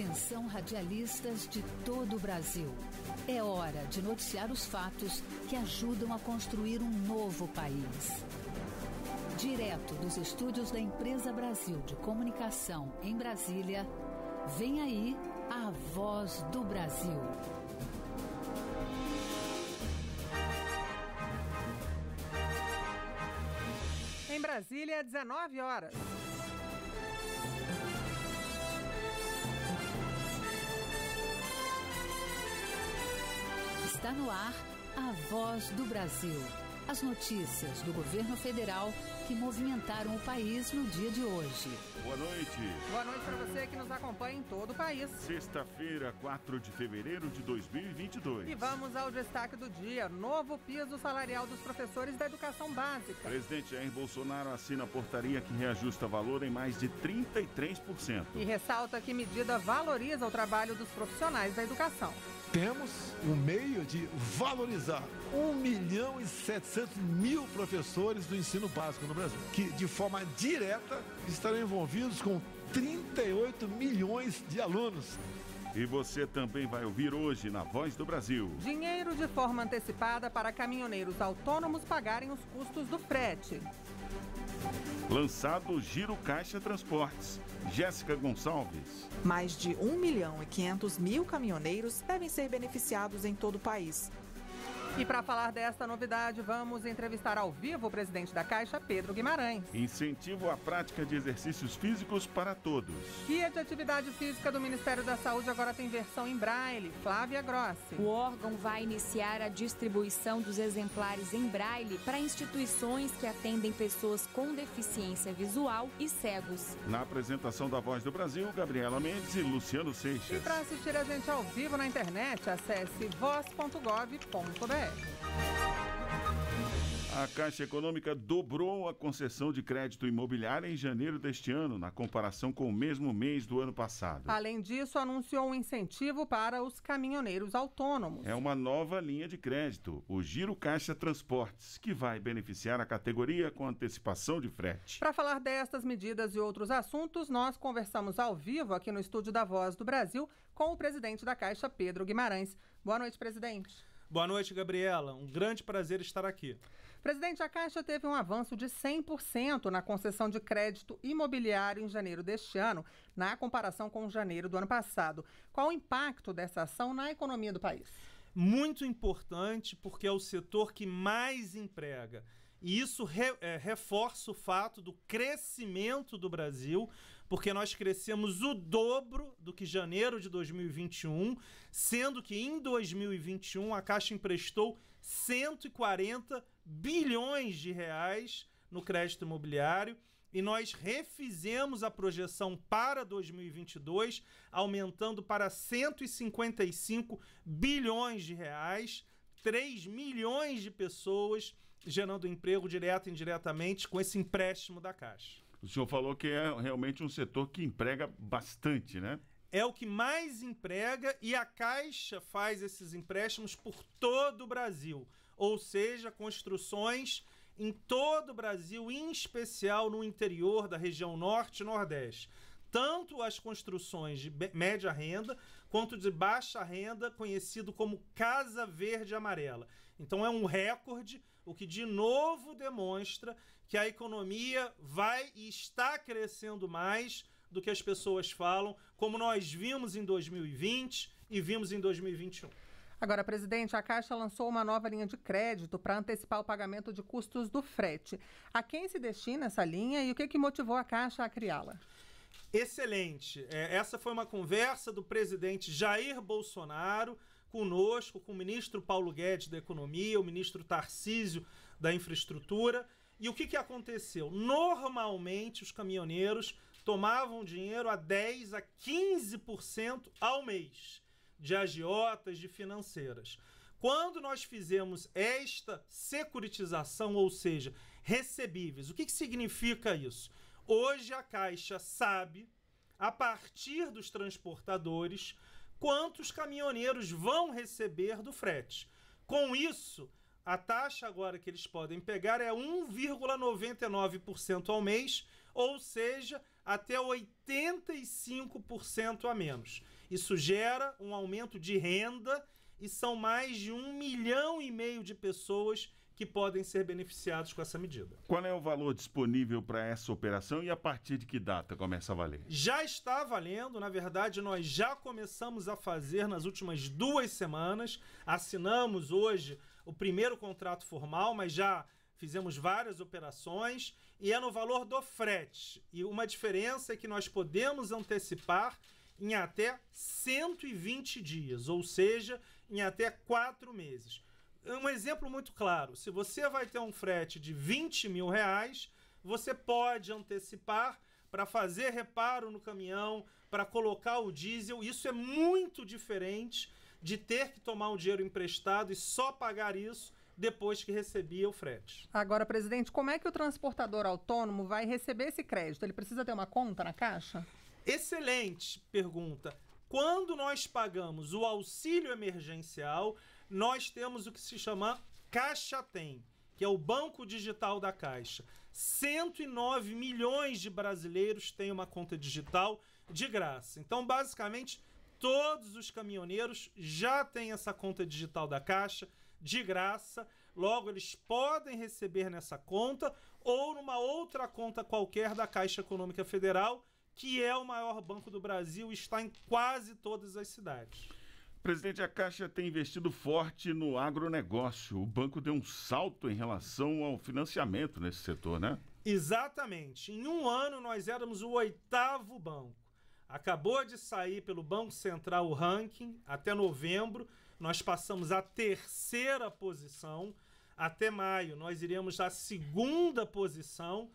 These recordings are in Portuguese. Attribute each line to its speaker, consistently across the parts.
Speaker 1: Atenção radialistas de todo o Brasil. É hora de noticiar os fatos que ajudam a construir um novo país. Direto dos estúdios da Empresa Brasil de Comunicação em Brasília, vem aí a voz do Brasil.
Speaker 2: Em Brasília, 19 horas.
Speaker 1: Está no ar a voz do Brasil. As notícias do governo federal que movimentaram o país no dia de
Speaker 3: hoje. Boa noite. Boa noite para
Speaker 2: você que nos acompanha em todo o país.
Speaker 3: Sexta-feira, 4 de fevereiro de 2022. E
Speaker 2: vamos ao destaque do dia: novo piso salarial dos professores da educação básica.
Speaker 3: Presidente Jair Bolsonaro assina portaria que reajusta valor em mais de 33%.
Speaker 2: E ressalta que medida valoriza o trabalho dos profissionais da educação
Speaker 3: temos um meio de valorizar 1 milhão e
Speaker 4: 700 mil professores do ensino básico no Brasil, que de forma direta
Speaker 3: estarão envolvidos com
Speaker 4: 38 milhões de
Speaker 3: alunos. E você também vai ouvir hoje na Voz do Brasil.
Speaker 2: Dinheiro de forma antecipada para caminhoneiros autônomos pagarem os custos do frete.
Speaker 3: Lançado o Giro Caixa Transportes. Jéssica Gonçalves.
Speaker 2: Mais de 1 milhão e 500 mil caminhoneiros devem ser beneficiados em todo o país. E para falar desta novidade, vamos entrevistar ao vivo o presidente da Caixa, Pedro Guimarães.
Speaker 3: Incentivo à prática de exercícios físicos para todos.
Speaker 2: Guia de Atividade Física do Ministério da Saúde agora tem versão em
Speaker 5: braille. Flávia Grossi. O órgão vai iniciar a distribuição dos exemplares em braille para instituições que atendem pessoas com deficiência visual e cegos.
Speaker 3: Na apresentação da Voz do Brasil, Gabriela Mendes e Luciano Seixas. E
Speaker 5: para assistir a gente ao
Speaker 2: vivo na internet, acesse voz.gov.br.
Speaker 3: A Caixa Econômica dobrou a concessão de crédito imobiliário em janeiro deste ano, na comparação com o mesmo mês do ano passado.
Speaker 2: Além disso, anunciou um incentivo para os caminhoneiros autônomos.
Speaker 3: É uma nova linha de crédito, o Giro Caixa Transportes, que vai beneficiar a categoria com antecipação de frete.
Speaker 2: Para falar destas medidas e outros assuntos, nós conversamos ao vivo aqui no estúdio da Voz do Brasil com o presidente da Caixa, Pedro Guimarães. Boa noite, presidente.
Speaker 4: Boa noite, Gabriela. Um grande prazer estar aqui.
Speaker 2: Presidente, a Caixa teve um avanço de 100% na concessão de crédito imobiliário em janeiro deste ano, na comparação com janeiro do ano passado. Qual o impacto dessa ação na economia do país?
Speaker 4: Muito importante, porque é o setor que mais emprega. E isso re, é, reforça o fato do crescimento do Brasil porque nós crescemos o dobro do que janeiro de 2021, sendo que em 2021 a Caixa emprestou 140 bilhões de reais no crédito imobiliário e nós refizemos a projeção para 2022, aumentando para 155 bilhões de reais, 3 milhões de pessoas gerando emprego direto e indiretamente com esse empréstimo da Caixa.
Speaker 3: O senhor falou que é realmente um setor que emprega bastante, né?
Speaker 4: É o que mais emprega e a Caixa faz esses empréstimos por todo o Brasil. Ou seja, construções em todo o Brasil, em especial no interior da região norte e nordeste tanto as construções de média renda quanto de baixa renda, conhecido como Casa Verde Amarela. Então é um recorde, o que de novo demonstra que a economia vai e está crescendo mais do que as pessoas falam, como nós vimos em 2020 e
Speaker 2: vimos em 2021. Agora, presidente, a Caixa lançou uma nova linha de crédito para antecipar o pagamento de custos do frete. A quem se destina essa linha e o que, que motivou a Caixa a criá-la?
Speaker 4: Excelente. É, essa foi uma conversa do presidente Jair Bolsonaro conosco, com o ministro Paulo Guedes da Economia, o ministro Tarcísio da Infraestrutura e o que, que aconteceu? Normalmente os caminhoneiros tomavam dinheiro a 10 a 15% ao mês de agiotas, de financeiras. Quando nós fizemos esta securitização, ou seja, recebíveis, o que, que significa isso? Hoje a Caixa sabe, a partir dos transportadores, quantos caminhoneiros vão receber do frete. Com isso, a taxa agora que eles podem pegar é 1,99% ao mês, ou seja, até 85% a menos. Isso gera um aumento de renda e são mais de um milhão e meio de pessoas que podem ser beneficiados com essa medida.
Speaker 3: Qual é o valor disponível para essa operação e a partir de que data começa a valer?
Speaker 4: Já está valendo, na verdade, nós já começamos a fazer nas últimas duas semanas. Assinamos hoje o primeiro contrato formal, mas já fizemos várias operações e é no valor do frete. E uma diferença é que nós podemos antecipar em até 120 dias, ou seja, em até quatro meses. Um exemplo muito claro: se você vai ter um frete de 20 mil reais, você pode antecipar para fazer reparo no caminhão, para colocar o diesel. Isso é muito diferente de ter que tomar um dinheiro emprestado e só pagar isso depois que recebia o frete.
Speaker 2: Agora, presidente, como é que o transportador autônomo vai receber esse crédito? Ele precisa ter uma conta na caixa?
Speaker 4: Excelente pergunta. Quando nós pagamos o auxílio emergencial, nós temos o que se chama Caixa Tem, que é o banco digital da Caixa. 109 milhões de brasileiros têm uma conta digital de graça. Então, basicamente, Todos os caminhoneiros já têm essa conta digital da Caixa de graça. Logo, eles podem receber nessa conta ou numa outra conta qualquer da Caixa Econômica Federal, que é o maior banco do Brasil e está em quase todas as cidades.
Speaker 3: Presidente, a Caixa tem investido forte no agronegócio. O banco deu um salto em relação ao financiamento nesse setor, né? Exatamente. Em um ano, nós éramos
Speaker 4: o oitavo banco. Acabou de sair pelo Banco Central o ranking até novembro. Nós passamos a terceira posição. Até maio, nós iremos à segunda posição.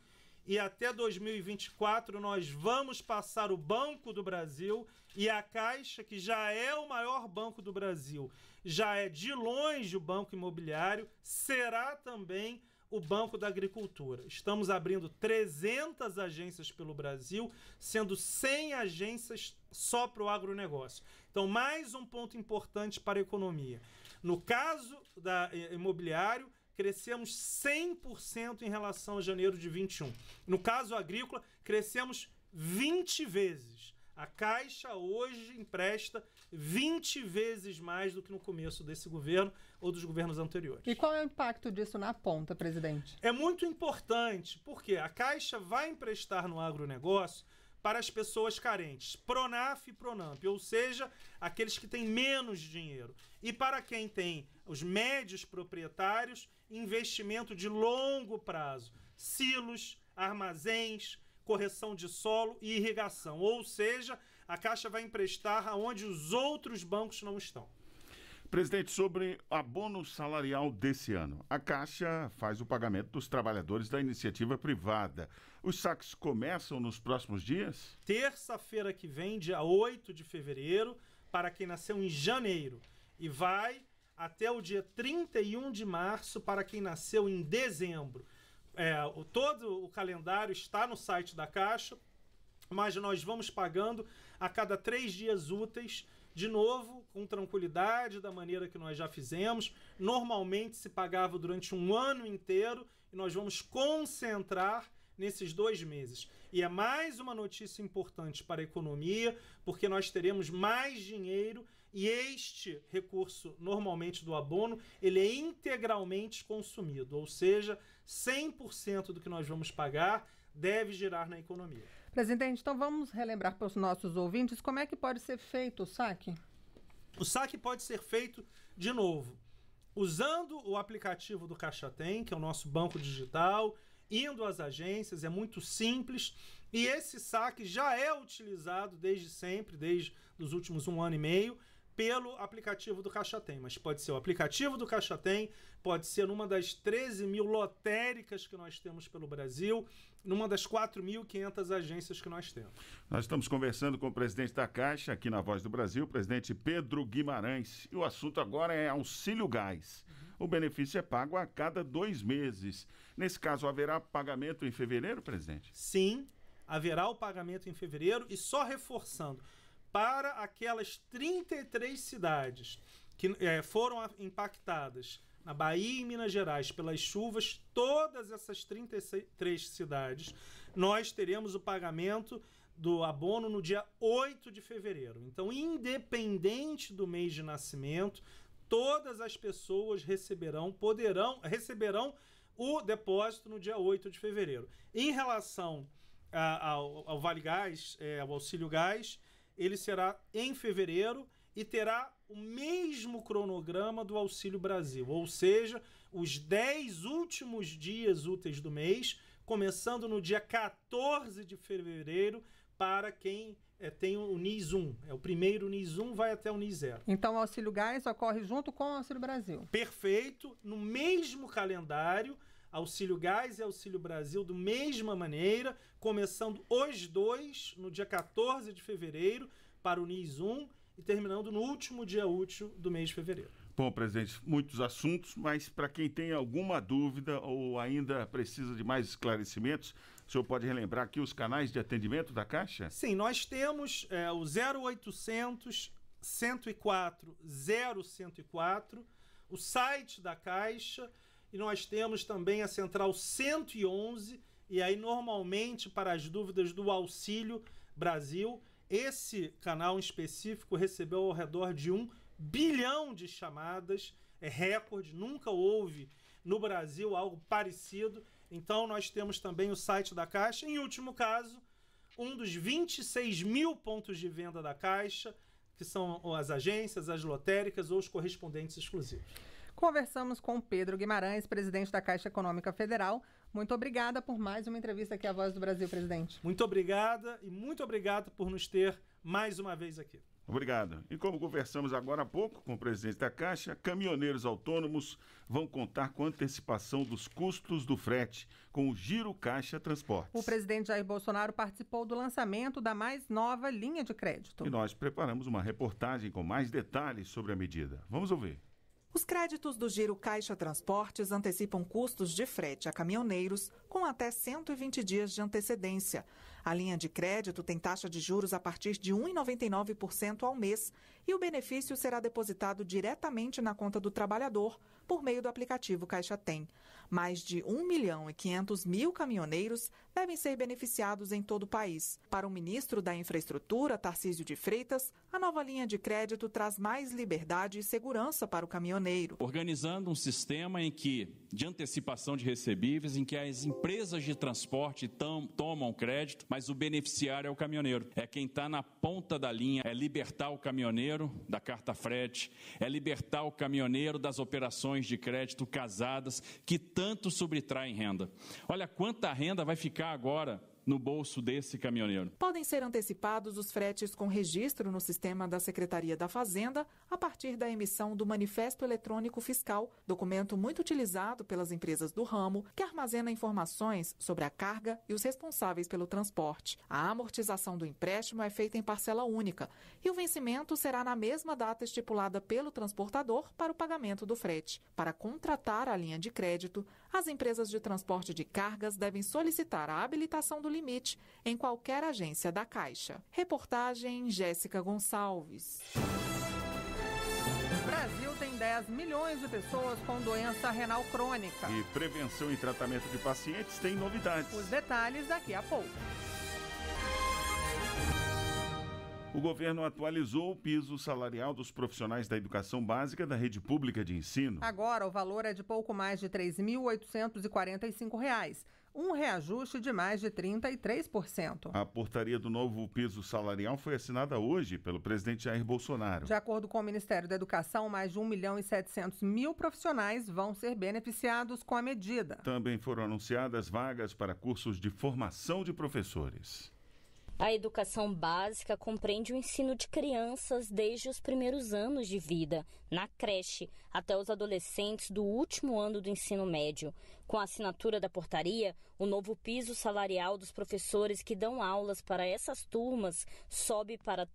Speaker 4: E até 2024, nós vamos passar o Banco do Brasil e a Caixa, que já é o maior banco do Brasil, já é de longe o banco imobiliário, será também o Banco da Agricultura. Estamos abrindo 300 agências pelo Brasil, sendo 100 agências só para o agronegócio. Então, mais um ponto importante para a economia. No caso da eh, imobiliário, crescemos 100% em relação a janeiro de 21. No caso agrícola, crescemos 20 vezes. A Caixa hoje empresta 20 vezes mais do que no começo desse governo ou dos governos anteriores.
Speaker 2: E qual é o impacto disso na ponta, presidente?
Speaker 4: É muito importante, porque a Caixa vai emprestar no agronegócio para as pessoas carentes, Pronaf e Pronamp, ou seja, aqueles que têm menos dinheiro. E para quem tem os médios proprietários, investimento de longo prazo, silos, armazéns, correção de solo e irrigação. Ou seja, a Caixa vai emprestar aonde os outros bancos não estão.
Speaker 3: Presidente, sobre abono salarial desse ano. A Caixa faz o pagamento dos trabalhadores da iniciativa privada. Os saques começam nos próximos dias?
Speaker 4: Terça-feira que vem, dia 8 de fevereiro, para quem nasceu em janeiro. E vai até o dia 31 de março para quem nasceu em dezembro. É, o, todo o calendário está no site da Caixa, mas nós vamos pagando a cada três dias úteis, de novo, com tranquilidade, da maneira que nós já fizemos. Normalmente se pagava durante um ano inteiro e nós vamos concentrar nesses dois meses. E é mais uma notícia importante para a economia, porque nós teremos mais dinheiro e este recurso, normalmente do abono, ele é integralmente consumido, ou seja, 100% do que nós vamos pagar deve girar na economia.
Speaker 2: Presidente, então vamos relembrar para os nossos ouvintes como é que pode ser feito o saque?
Speaker 4: O saque pode ser feito de novo usando o aplicativo do Caixa Tem, que é o nosso banco digital, indo às agências, é muito simples. E esse saque já é utilizado desde sempre, desde os últimos um ano e meio, pelo aplicativo do Caixa Tem. Mas pode ser o aplicativo do Caixa Tem, pode ser numa das 13 mil lotéricas que nós temos pelo Brasil, numa das 4.500 agências que nós temos.
Speaker 3: Nós estamos conversando com o presidente da Caixa, aqui na Voz do Brasil, presidente Pedro Guimarães. E o assunto agora é auxílio gás. Uhum. O benefício é pago a cada dois meses. Nesse caso, haverá pagamento em fevereiro, presidente? Sim, haverá o
Speaker 4: pagamento em fevereiro. E só reforçando para aquelas 33 cidades que é, foram impactadas na Bahia e Minas Gerais pelas chuvas, todas essas 33 cidades, nós teremos o pagamento do abono no dia 8 de fevereiro. Então, independente do mês de nascimento, todas as pessoas receberão, poderão, receberão o depósito no dia 8 de fevereiro. Em relação a, ah, ao, ao Vale Gás, é, ao Auxílio Gás, ele será em fevereiro e terá o mesmo cronograma do Auxílio Brasil, ou seja, os 10 últimos dias úteis do mês, começando no dia 14 de fevereiro, para quem é, tem o NIS 1. É o primeiro NIS 1 vai até o NIS 0. Então
Speaker 2: o auxílio gás ocorre junto com o auxílio Brasil.
Speaker 4: Perfeito, no mesmo calendário, Auxílio Gás e Auxílio Brasil, do mesma maneira, começando os dois no dia 14 de fevereiro para o NIS 1 e terminando no último dia útil do mês de fevereiro.
Speaker 3: Bom, presidente, muitos assuntos, mas para quem tem alguma dúvida ou ainda precisa de mais esclarecimentos, o senhor pode relembrar aqui os canais de atendimento da Caixa?
Speaker 4: Sim, nós temos é, o 0800 104 0104, o site da Caixa e nós temos também a central 111, e aí normalmente para as dúvidas do Auxílio Brasil, esse canal em específico recebeu ao redor de um bilhão de chamadas, é recorde, nunca houve no Brasil algo parecido. Então nós temos também o site da Caixa. Em último caso, um dos 26 mil pontos de venda da Caixa, que são as agências, as lotéricas ou os correspondentes exclusivos.
Speaker 2: Conversamos com Pedro Guimarães, presidente da Caixa Econômica Federal. Muito obrigada por mais uma entrevista aqui à Voz do Brasil, presidente.
Speaker 4: Muito obrigada e muito obrigado por nos ter mais uma vez aqui.
Speaker 3: Obrigado. E como conversamos agora há pouco com o presidente da Caixa, caminhoneiros autônomos vão contar com antecipação dos custos do frete com o Giro Caixa Transportes. O
Speaker 2: presidente Jair Bolsonaro participou do lançamento da mais nova linha de crédito. E
Speaker 3: nós preparamos uma reportagem com mais detalhes sobre a medida. Vamos ouvir.
Speaker 2: Os créditos do Giro Caixa Transportes antecipam custos
Speaker 6: de frete a caminhoneiros com até 120 dias de antecedência. A linha de crédito tem taxa de juros a partir de 1,99% ao mês e o benefício será depositado diretamente na conta do trabalhador por meio do aplicativo Caixa Tem. Mais de 1 milhão e 500 mil caminhoneiros devem ser beneficiados em todo o país. Para o ministro da Infraestrutura, Tarcísio de Freitas, a nova linha de crédito traz mais liberdade e segurança para o caminhoneiro.
Speaker 3: Organizando um sistema em que, de antecipação de recebíveis, em que as empresas de transporte tam, tomam crédito, mas o beneficiário é o caminhoneiro. É quem está na ponta da linha, é libertar o caminhoneiro da carta frete, é libertar o caminhoneiro das operações de crédito casadas que tanto subtrai em renda. Olha quanta renda vai ficar agora no bolso desse caminhoneiro.
Speaker 6: Podem ser antecipados os fretes com registro no sistema da Secretaria da Fazenda a partir da emissão do Manifesto Eletrônico Fiscal, documento muito utilizado pelas empresas do ramo que armazena informações sobre a carga e os responsáveis pelo transporte. A amortização do empréstimo é feita em parcela única e o vencimento será na mesma data estipulada pelo transportador para o pagamento do frete. Para contratar a linha de crédito, as empresas de transporte de cargas devem solicitar a habilitação do limite em qualquer agência da Caixa. Reportagem Jéssica Gonçalves.
Speaker 2: O Brasil tem 10 milhões de pessoas com doença renal crônica.
Speaker 3: E prevenção e tratamento de pacientes tem novidades. Os
Speaker 2: detalhes daqui a pouco.
Speaker 3: O governo atualizou o piso salarial dos profissionais da educação básica da rede pública de ensino.
Speaker 2: Agora, o valor é de pouco mais de R$ 3.845 um reajuste de mais de 33%.
Speaker 3: A portaria do novo piso salarial foi assinada hoje pelo presidente Jair Bolsonaro. De
Speaker 2: acordo com o Ministério da Educação, mais de 1 milhão e 700 mil profissionais vão ser beneficiados com a medida.
Speaker 3: Também foram anunciadas vagas para cursos de formação de professores.
Speaker 7: A educação básica compreende o ensino de crianças desde os primeiros anos de vida, na creche, até os adolescentes do último ano do ensino médio. Com a assinatura da portaria, o novo piso salarial dos professores que dão aulas para essas turmas sobe para R$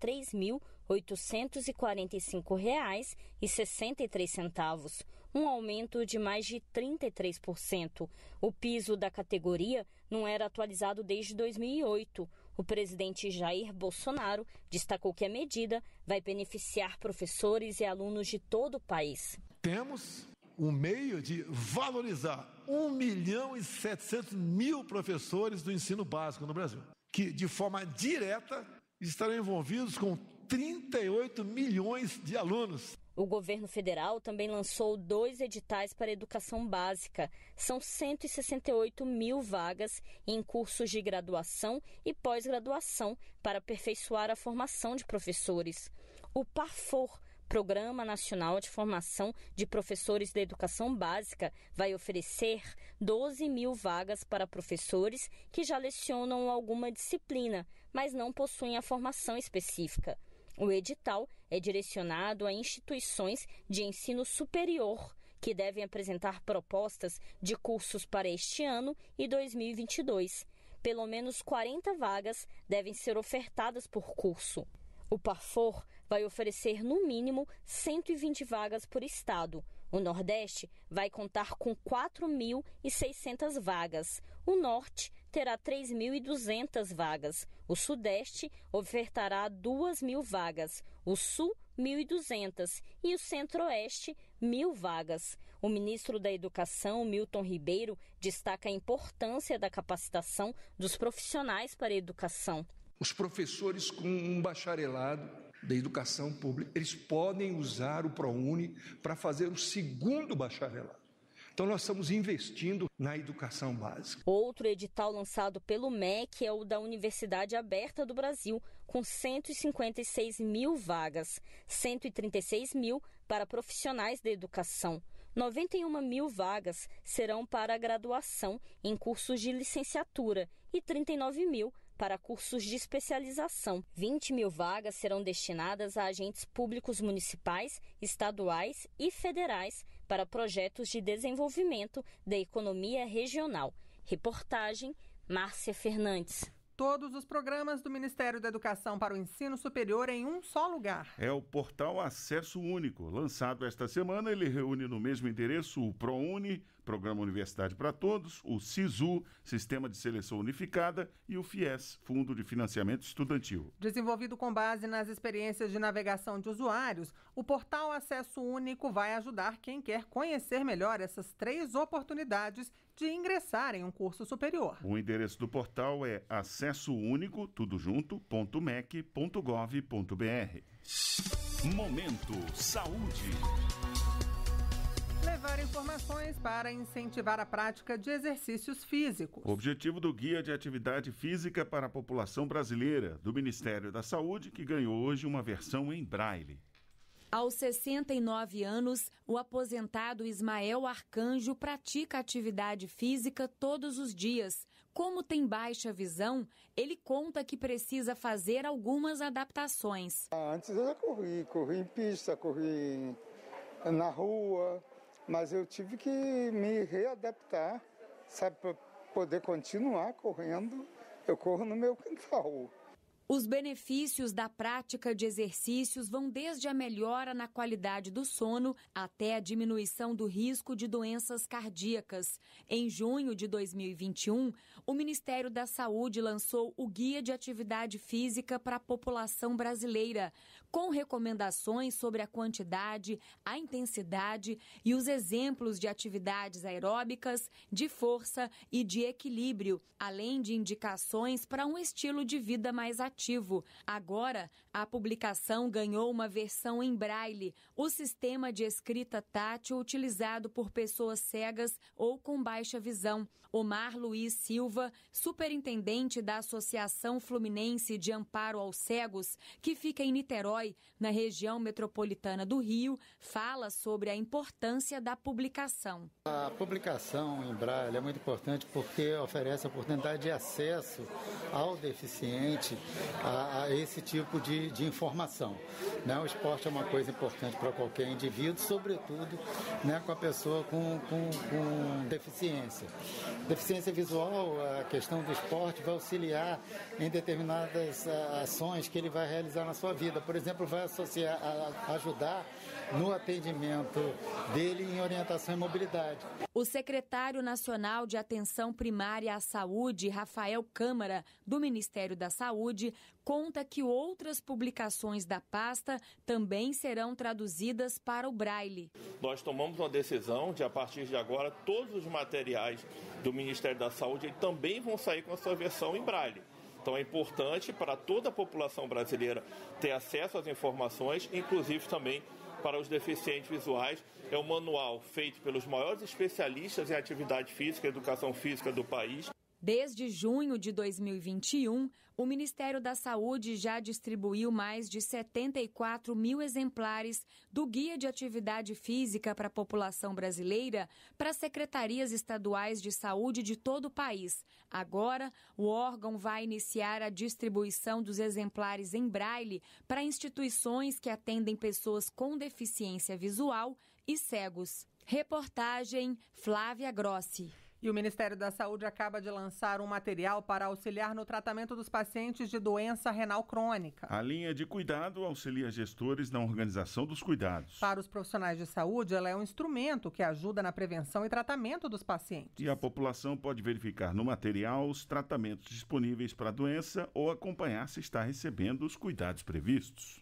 Speaker 7: 3.845,63, um aumento de mais de 33%. O piso da categoria não era atualizado desde 2008. O presidente Jair Bolsonaro destacou que a medida vai beneficiar professores e alunos de todo o país.
Speaker 4: Temos um meio de valorizar 1 milhão e 700 mil professores do ensino básico no Brasil, que de forma direta estarão envolvidos com 38 milhões de alunos
Speaker 7: o governo federal também lançou dois editais para educação básica. São 168 mil vagas em cursos de graduação e pós-graduação para aperfeiçoar a formação de professores. O PARFOR, Programa Nacional de Formação de Professores da Educação Básica vai oferecer 12 mil vagas para professores que já lecionam alguma disciplina, mas não possuem a formação específica. O edital é direcionado a instituições de ensino superior que devem apresentar propostas de cursos para este ano e 2022. Pelo menos 40 vagas devem ser ofertadas por curso. O Parfor vai oferecer no mínimo 120 vagas por estado. O Nordeste vai contar com 4.600 vagas. O Norte terá 3.200 vagas. O Sudeste ofertará 2.000 vagas. O Sul, 1.200. E o Centro-Oeste, 1.000 vagas. O ministro da Educação, Milton Ribeiro, destaca a importância da capacitação dos profissionais para a educação.
Speaker 4: Os professores com um bacharelado da educação pública, eles podem usar o ProUni para fazer o segundo bacharelado. Então, nós estamos investindo na educação básica.
Speaker 7: Outro edital lançado pelo MEC é o da Universidade Aberta do Brasil, com 156 mil vagas, 136 mil para profissionais da educação. 91 mil vagas serão para graduação em cursos de licenciatura e 39 mil para cursos de especialização. 20 mil vagas serão destinadas a agentes públicos municipais, estaduais e federais para projetos de desenvolvimento da economia regional. Reportagem Márcia Fernandes todos os programas do
Speaker 2: Ministério da Educação para o Ensino Superior em um só lugar.
Speaker 3: É o portal Acesso Único. Lançado esta semana, ele reúne no mesmo endereço o ProUni, Programa Universidade para Todos, o SISU, Sistema de Seleção Unificada, e o FIES, Fundo de Financiamento Estudantil.
Speaker 2: Desenvolvido com base nas experiências de navegação de usuários, o portal Acesso Único vai ajudar quem quer conhecer melhor essas três oportunidades de ingressar em um curso superior.
Speaker 3: O endereço do portal é acessounico, Momento Saúde.
Speaker 2: Levar informações para incentivar a prática de exercícios físicos.
Speaker 3: O objetivo do Guia de Atividade Física para a População Brasileira, do Ministério da Saúde, que ganhou hoje uma versão em braille.
Speaker 5: Aos 69 anos, o aposentado Ismael Arcanjo pratica atividade física todos os dias. Como tem baixa visão, ele conta que precisa fazer algumas adaptações.
Speaker 4: Antes eu corri, corri em pista, corri na rua, mas eu tive que me readaptar, sabe, para poder continuar correndo. Eu corro no meu quintal.
Speaker 5: Os benefícios da prática de exercícios vão desde a melhora na qualidade do sono até a diminuição do risco de doenças cardíacas. Em junho de 2021, o Ministério da Saúde lançou o Guia de Atividade Física para a População Brasileira, com recomendações sobre a quantidade, a intensidade e os exemplos de atividades aeróbicas, de força e de equilíbrio, além de indicações para um estilo de vida mais ativo. Agora, a publicação ganhou uma versão em braille, o sistema de escrita tátil utilizado por pessoas cegas ou com baixa visão. Omar Luiz Silva, superintendente da Associação Fluminense de Amparo aos Cegos, que fica em Niterói, na região metropolitana do Rio, fala sobre a importância da publicação.
Speaker 4: A publicação em Braille é muito importante porque oferece a oportunidade de acesso ao deficiente a, a esse tipo de, de informação. Né? O esporte é uma coisa importante para qualquer indivíduo, sobretudo né, com a pessoa com, com, com deficiência deficiência visual, a questão do esporte vai auxiliar em determinadas ah, ações que ele vai realizar na sua vida. Por exemplo, vai associar, ajudar no atendimento dele em orientação e mobilidade.
Speaker 5: O secretário nacional de Atenção Primária à Saúde, Rafael Câmara, do Ministério da Saúde, conta que outras publicações da pasta também serão traduzidas para o braille.
Speaker 3: Nós tomamos uma decisão de, a partir de agora, todos os materiais
Speaker 4: do Ministério da Saúde também vão sair com a sua versão em braille. Então é importante para toda a população brasileira ter acesso às informações, inclusive também para os
Speaker 3: deficientes visuais. É um manual feito pelos maiores especialistas em atividade física e educação física do país.
Speaker 5: Desde junho de 2021, o Ministério da Saúde já distribuiu mais de 74 mil exemplares do Guia de Atividade Física para a População Brasileira para secretarias estaduais de saúde de todo o país. Agora, o órgão vai iniciar a distribuição dos exemplares em braille para instituições que atendem pessoas com deficiência visual e cegos. Reportagem Flávia Grossi. E
Speaker 2: o Ministério da Saúde acaba de lançar um material para auxiliar no tratamento dos pacientes de doença renal crônica.
Speaker 3: A linha de cuidado auxilia gestores na organização dos cuidados.
Speaker 2: Para os profissionais de saúde, ela é um instrumento que ajuda na prevenção e tratamento dos pacientes.
Speaker 3: E a população pode verificar no material os tratamentos disponíveis para a doença ou acompanhar se está recebendo os cuidados previstos.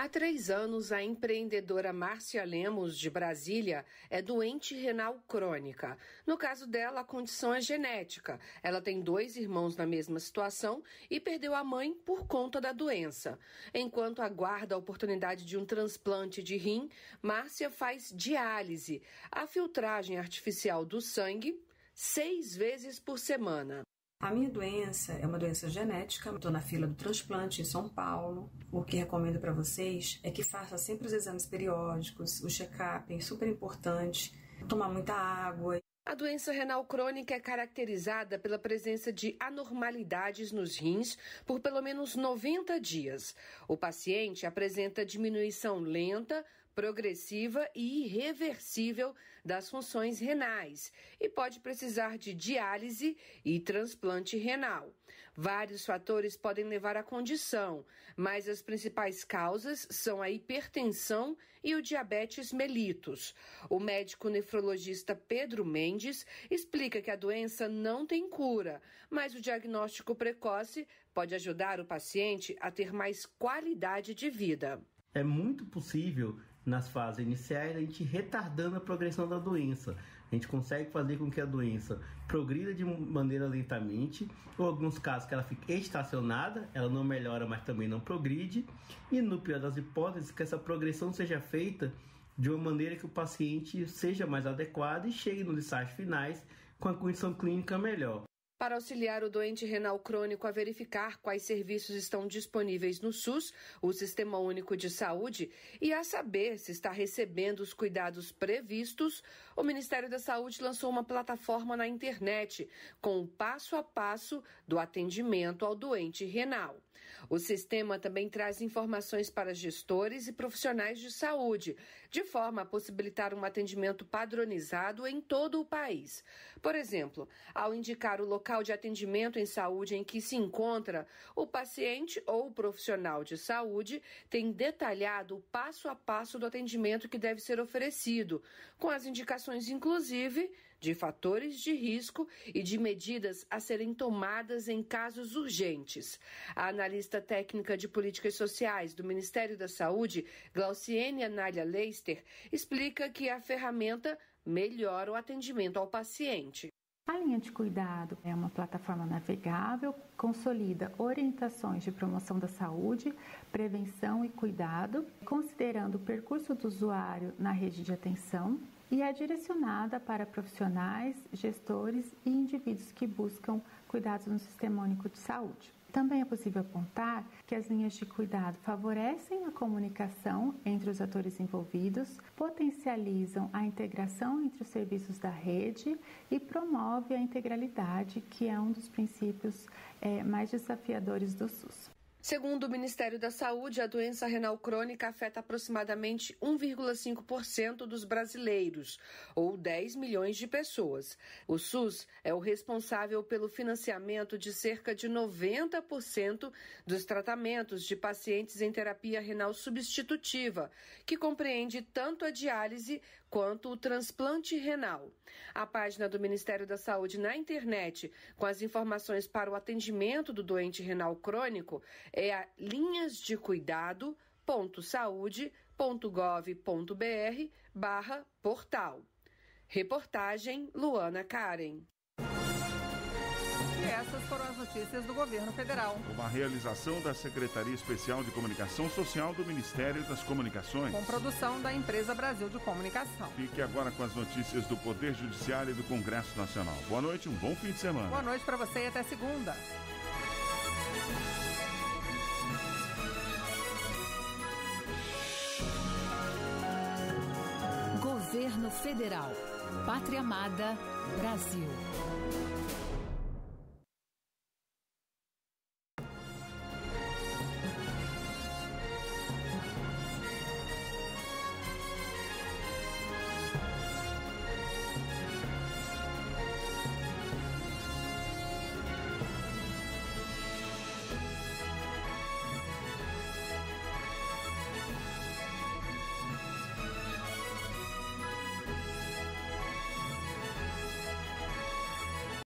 Speaker 1: Há três anos, a empreendedora Márcia Lemos, de Brasília, é doente renal crônica. No caso dela, a condição é genética. Ela tem dois irmãos na mesma situação e perdeu a mãe por conta da doença. Enquanto aguarda a oportunidade de um transplante de rim, Márcia faz diálise, a filtragem artificial do sangue, seis vezes por semana. A minha doença é uma doença genética, estou na fila do transplante em São Paulo. O que recomendo para vocês é que faça sempre os exames periódicos, o check-up é super importante, tomar muita água. A doença renal crônica é caracterizada pela presença de anormalidades nos rins por pelo menos 90 dias. O paciente apresenta diminuição lenta progressiva e irreversível das funções renais e pode precisar de diálise e transplante renal. Vários fatores podem levar à condição, mas as principais causas são a hipertensão e o diabetes mellitus. O médico nefrologista Pedro Mendes explica que a doença não tem cura, mas o diagnóstico precoce pode ajudar o paciente a ter mais qualidade de vida.
Speaker 4: É muito possível nas fases iniciais, a gente retardando a progressão da doença. A gente consegue fazer com que a doença progrida de maneira lentamente, ou alguns casos que ela fique estacionada, ela não melhora, mas também não progride, e no pior das hipóteses, que essa progressão seja feita de uma maneira que o paciente seja mais adequado e chegue nos estágios finais com a condição clínica melhor.
Speaker 1: Para auxiliar o doente renal crônico a verificar quais serviços estão disponíveis no SUS, o Sistema Único de Saúde, e a saber se está recebendo os cuidados previstos, o Ministério da Saúde lançou uma plataforma na internet com o passo a passo do atendimento ao doente renal. O sistema também traz informações para gestores e profissionais de saúde, de forma a possibilitar um atendimento padronizado em todo o país. Por exemplo, ao indicar o local de atendimento em saúde em que se encontra, o paciente ou o profissional de saúde tem detalhado o passo a passo do atendimento que deve ser oferecido, com as indicações, inclusive, de fatores de risco e de medidas a serem tomadas em casos urgentes. A analista técnica de políticas sociais do Ministério da Saúde, Glauciene Anália Leister, explica que a ferramenta melhora o atendimento ao paciente.
Speaker 6: A linha de cuidado é uma plataforma navegável, consolida orientações de promoção da saúde, prevenção e cuidado, considerando o percurso do usuário na rede de atenção, e é direcionada para profissionais, gestores e indivíduos que buscam cuidados no sistema único de saúde. Também é possível apontar que as linhas de cuidado favorecem a comunicação entre os atores envolvidos, potencializam a integração entre os serviços da rede e promove a integralidade, que é um dos princípios é, mais desafiadores do SUS.
Speaker 1: Segundo o Ministério da Saúde, a doença renal crônica afeta aproximadamente 1,5% dos brasileiros, ou 10 milhões de pessoas. O SUS é o responsável pelo financiamento de cerca de 90% dos tratamentos de pacientes em terapia renal substitutiva, que compreende tanto a diálise quanto o transplante renal. A página do Ministério da Saúde na internet, com as informações para o atendimento do doente renal crônico, é a linhas de barra portal. Reportagem Luana Karen essas foram as notícias do
Speaker 2: governo federal.
Speaker 3: Uma realização da Secretaria Especial de Comunicação Social do Ministério das Comunicações. Com
Speaker 2: produção da Empresa Brasil de Comunicação.
Speaker 3: Fique agora com as notícias do Poder Judiciário e do Congresso Nacional. Boa noite, um bom fim de semana. Boa
Speaker 2: noite para você e até segunda.
Speaker 1: Governo Federal. Pátria Amada, Brasil.